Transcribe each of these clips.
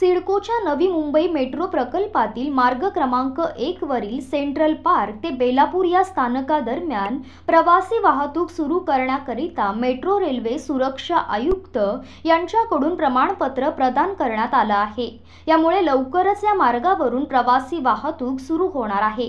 सिडकोच्या नवी मुंबई मेट्रो प्रकल्पातील मार्ग क्रमांक एकवरील वरील सेंट्रल पार्क ते बेलापूर या स्थानकादरम्यान प्रवासी वाहतूक सुरू करण्याकरिता मेट्रो रेल्वे सुरक्षा आयुक्त यांच्याकडून प्रमाणपत्र प्रदान करण्यात आलं आहे यामुळे लवकरच या मार्गावरून प्रवासी वाहतूक सुरू होणार आहे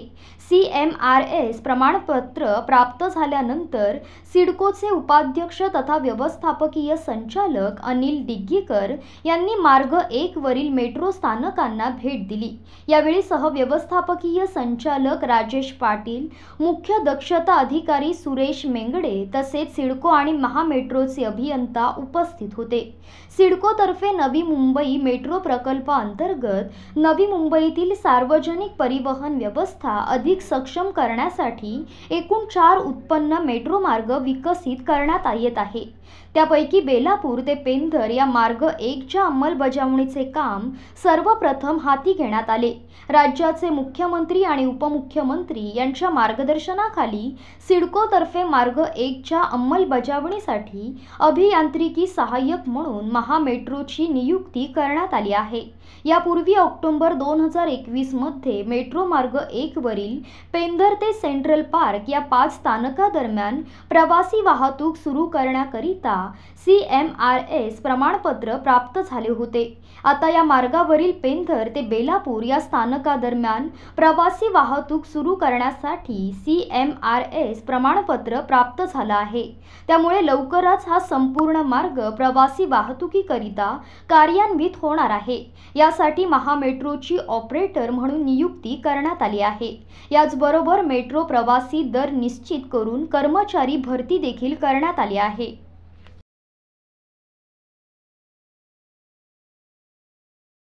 सी एम आर एस प्रमाणपत्र प्राप्त झाल्यानंतर सिडकोचे उपाध्यक्ष तथा व्यवस्थापकीय संचालक अनिल दिग्गीकर यांनी मार्ग एक मेट्रो स्थानकांना भेट दिली यावेळी सहव्यवस्थापकीय संचालक राजेश पाटील मुख्य दक्षता अधिकारी सुरेश मेंगडे तसेच सिडको आणि महामेट्रोचे अभियंता उपस्थित होते सिडकोतर्फे नवी मुंबई मेट्रो प्रकल्प अंतर्गत नवी मुंबईतील सार्वजनिक परिवहन व्यवस्था अधिक सक्षम करण्यासाठी एकूण चार उत्पन्न मेट्रो मार्ग विकसित करण्यात येत आहे त्यापैकी बेलापूर ते पेंधर या मार्ग एकच्या अंमलबजावणीचे काम काम सर्वप्रथम हाती घेण्यात आले राज्याचे मुख्यमंत्री आणि उपमुख्यमंत्री यांच्या मार्गदर्शनाखाली सिडकोतर्फे मार्ग एकच्या अंमलबजावणीसाठी अभियांत्रिकी सहाय्यक म्हणून महामेट्रोची नियुक्ती करण्यात आली आहे यापूर्वी ऑक्टोबर दोन हजार एकवीसमध्ये मेट्रो मार्ग एकवरील पेंदर ते सेंट्रल पार्क या पाच स्थानकादरम्यान प्रवासी वाहतूक सुरू करण्याकरिता सी एम आर एस प्रमाणपत्र प्राप्त झाले होते आता या मार्गावरील पेंथर ते बेलापूर या स्थानकादरम्यान प्रवासी वाहतूक सुरू करण्यासाठी सी एम आर एस प्रमाणपत्र प्राप्त झालं आहे त्यामुळे लवकरच हा संपूर्ण मार्ग प्रवासी वाहतुकीकरिता कार्यान्वित होणार आहे यासाठी महामेट्रोची ऑपरेटर म्हणून नियुक्ती करण्यात आली आहे याचबरोबर मेट्रो प्रवासी दर निश्चित करून कर्मचारी भरती देखील करण्यात आली आहे